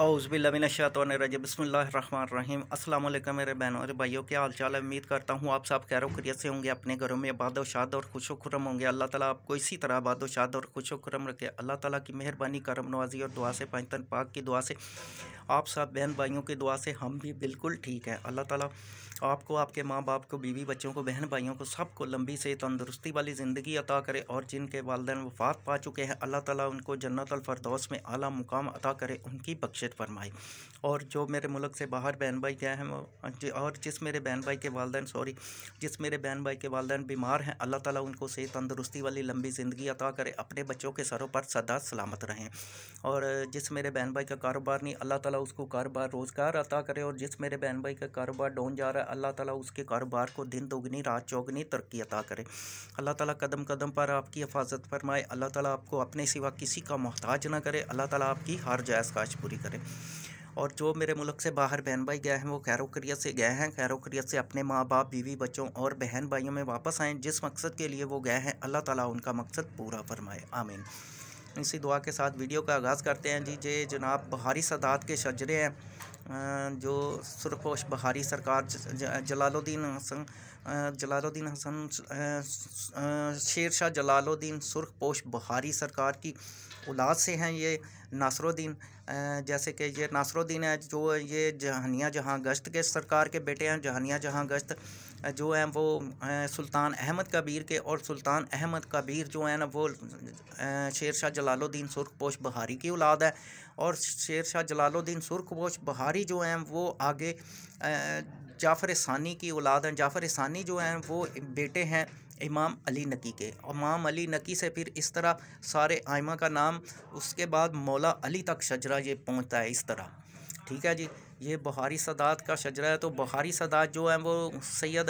बसमीम अस्सलाम वालेकुम मेरे बहनों और भाइयों क्या हाल चाल है उम्मीद करता हूँ आप सब खैर खरीत से होंगे अपने घरों में आबाद शाद और खुश खुरम होंगे अल्लाह ताला आपको इसी तरह आबाद शाद और खुश खुरम रखे अल्लाह ताला की मेहरबानी करम नवाजी और दुआ से पंचतन पाक की दुआ से आप सब बहन भाइयों की दुआ से हम भी बिल्कुल ठीक हैं अल्लाह ताला आपको आपके माँ बाप को बीवी बच्चों को बहन भाइयों को सबको लंबी से तंदुरुस्ती वाली ज़िंदगी अता करे और जिनके वालदेन वफात पा चुके हैं अल्लाह ताला उनको जन्नत अलफरदौस में आला मुकाम अता करे उनकी बख्शत फरमाए और जो मेरे मुल्क से बाहर बहन भाई गए हैं और जिस मेरे बहन भाई के वालदन सॉरी जिस मेरे बहन भाई के वालदेन बीमार हैं अल्लाह ताला उनको से तंदुरुस्ती वाली लंबी ज़िंदगी अता करे अपने बच्चों के सरों पर सदा सलामत रहें और जिस मेरे बहन भाई का कारोबार नहीं अल्लाह ताला उसको कारोबार रोज़गार अता करे और जिस मेरे बहन भाई का कारोबार डोन जा रहा है अल्लाह ताला उसके कारोबार को दिन दोगुनी रात चौगनी तरक्की अता करे अल्लाह ताला कदम कदम पर आपकी हिफाजत फरमाए अल्लाह ताला आपको अपने सिवा किसी का मोहताज ना करे अल्लाह ताला आपकी हर जायज़ काश पूरी करे और जो मेरे मुल्क से बाहर बहन भाई गए हैं वो खैर करियत से गए हैं खैर करियत से अपने माँ बाप बीवी बच्चों और बहन भाइयों में वापस आएँ जिस मकसद के लिए वो गए हैं अल्लाह ताला उनका मकसद पूरा फरमाए आमीन इसी दुआ के साथ वीडियो का आगाज़ करते हैं जी जे जनाब बाहरी सदात के शजरे हैं जो सुरपोश बहारी सरकार जलालुद्दीन हसन जलालुद्दीन हसन शेर शाह जलालुद्दीन सुरपोश बहारी सरकार की औलाद से हैं ये नासरुद्दीन जैसे कि ये नासरुद्दीन है जो ये जहानिया जहाँ गश्त के सरकार के बेटे हैं जहानिया जहाँ गश्त जो हैं वो सुल्तान अहमद कबीर के और सुल्तान अहमद कबीर जो है ना वो शेर शाह जलालुद्दीन पोश बहारी की औलाद है और शेर शाह जलालुद्दीन पोश बहारी जो हैं वो आगे जाफ़र सानी की औलाद हैं जाफ़र सानी जो हैं वो बेटे हैं इमाम अली नकी के इमाम अली नकी से फिर इस तरह सारे आयमा का नाम उसके बाद मौला अली तक शजरा ये पहुँचता है इस तरह ठीक है जी ये बहारी सदात का शजरा है तो बहारी सदात जो है वो सैयद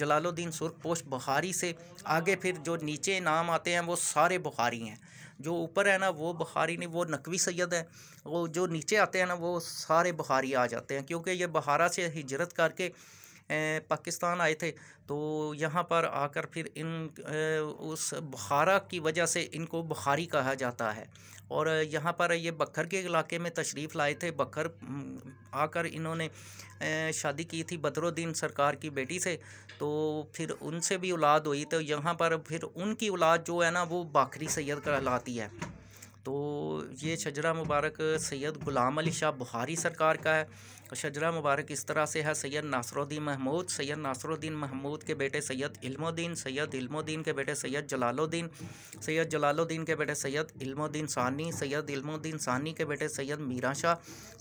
जलालुद्दीन पोश बहारी से आगे फिर जो नीचे नाम आते हैं वो सारे बहारी हैं जो ऊपर है ना वो बहारी नहीं वो नकवी सैयद है वो जो नीचे आते हैं ना वो सारे बहारी आ जाते हैं क्योंकि ये बहारा से हिजरत करके पाकिस्तान आए थे तो यहाँ पर आकर फिर इन उस बुखारा की वजह से इनको बुखारी कहा जाता है और यहाँ पर ये बखर के इलाके में तशरीफ़ लाए थे बखर आकर इन्होंने शादी की थी बदरुद्दीन सरकार की बेटी से तो फिर उनसे भी औलाद हुई तो यहाँ पर फिर उनकी औलाद जो है ना वो बाखरी सैद कहलाती है तो ये शजरा मुबारक सैयद ग़ुलाम अली शाह बुहारी सरकार का है शजरा मुबारक इस तरह से है सैयद नासरुद्दीन महमूद सैयद नासरुद्दीन महमूद के बेटे सैयद इल्मुद्दीन सैयद इल्मुद्दीन के बेटे सैयद जलालुद्दीन सैयद जलालुद्दीन के बेटे सैयद इल्मुद्दीन सानी सैयद इल्मुद्दीन सानी के बेटे सैयद मीरा शाह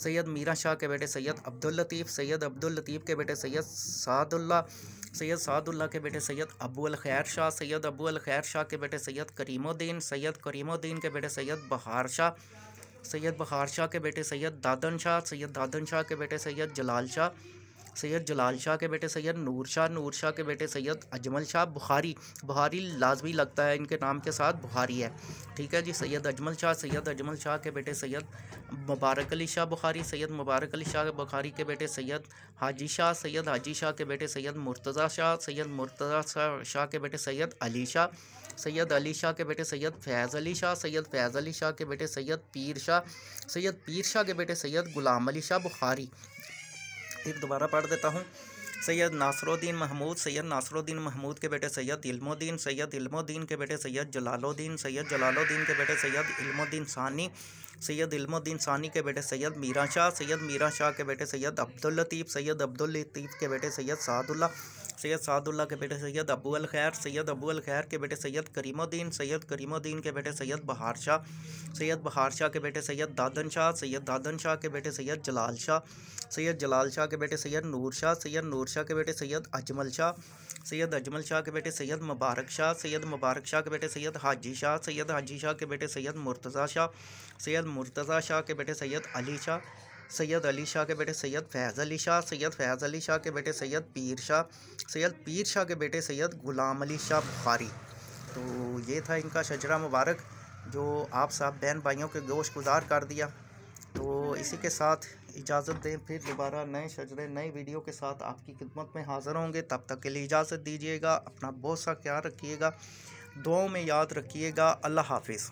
सैयद मीरा शाह के बेटे सैयद अब्दुल लतीफ़ सैयद अब्दुल लतीफ़ के बेटे सैयद सादुल्ला सैयद सादुल्ला के बेटे सैयद अबू अल खैर शाह सैयद अबू अल खैर शाह के बेटे सैयद करीमुद्दीन सैयद करीमुद्दीन के बेटे सैयद बहार शाह सैयद बहार शाह के बेटे सैयद दादन शाह सैयद दादन शाह के बेटे सैयद जलाल शाह सैयद जलाल शाह के बेटे सैयद नूर शाह नूर शाह के बेटे सैयद अजमल शाह बुखारी बुखारी लाजमी लगता है इनके नाम के साथ बुखारी है ठीक है जी सैयद अजमल शाह सैयद अजमल शाह के बेटे सैयद मुबारक अली शाह बुखारी सैयद मुबारक अली शाह बुखारी के बेटे सैयद हाजी शाह सैयद हाजी शाह के बेटे सैयद मुर्तज़ा शाह सैयद मुर्तज़ा शाह के बेटे सैयद अली शाह सैयद अली शाह के बेटे सैयद फैज़ अली शाह सैयद फैज़ अली शाह के बेटे सैयद पीर शाह सैयद पीर शाह के बेटे सैयद गुलाम अली शाह बुखारी फिर दोबारा पढ़ देता हूँ सैयद नासरुद्दीन महमूद सैयद नासरुद्दीन महमूद के बेटे सैयद इल्मुद्दीन सैयद इल्मुद्दीन के बेटे सैयद जलालुद्दीन सैयद जलालुद्दीन के बेटे सैयद इल्मुद्दीन सानी सैयद इल्मुद्दीन सानी के बेटे सैयद मीरा शाह सैयद मीरा शाह के बेटे सैयद अब्दुल लतीफ़ सैयद अब्दुल लतीफ़ के बेटे सैयद सादुल्ला सैयद सादुल्ला के बेटे सैयद अल खैर सैयद अल खैर के बेटे सैयद करीमुद्दीन सैयद करीमुद्दीन के बेटे सैयद बहार शाह सैयद बहार शाह के बेटे सैयद दादन शाह सैयद दादन शाह के बेटे सैयद जलाल शाह सैयद जलाल शाह के बेटे सैयद नूर शाह सैयद नूर शाह के बेटे सैयद अजमल शाह सैयद अजमल शाह के बेटे सैयद मुबारक शाह सैयद मुबारक शाह के बेटे सैयद हाजी शाह सैयद हाजी शाह के बेटे सैयद मुर्तज़ा शाह सैयद मुर्तज़ा शाह के बेटे सैयद अली शाह सैयद अली शाह के बेटे सैयद फैज़ अली शाह सैयद फैज़ अली शाह के बेटे सैयद पीर शाह सैयद पीर शाह के बेटे सैयद ग़ुलाम अली शाह बुखारी तो ये था इनका शजरा मुबारक जो आप साहब बहन भाइयों के गोश गुजार कर दिया तो इसी के साथ इजाज़त दें फिर दोबारा नए शजरे नए वीडियो के साथ आपकी खिदमत में हाज़िर होंगे तब तक के लिए इजाज़त दीजिएगा अपना बहुत सा ख्याल रखिएगा दुआओं में याद रखिएगा अल्लाह हाफिज़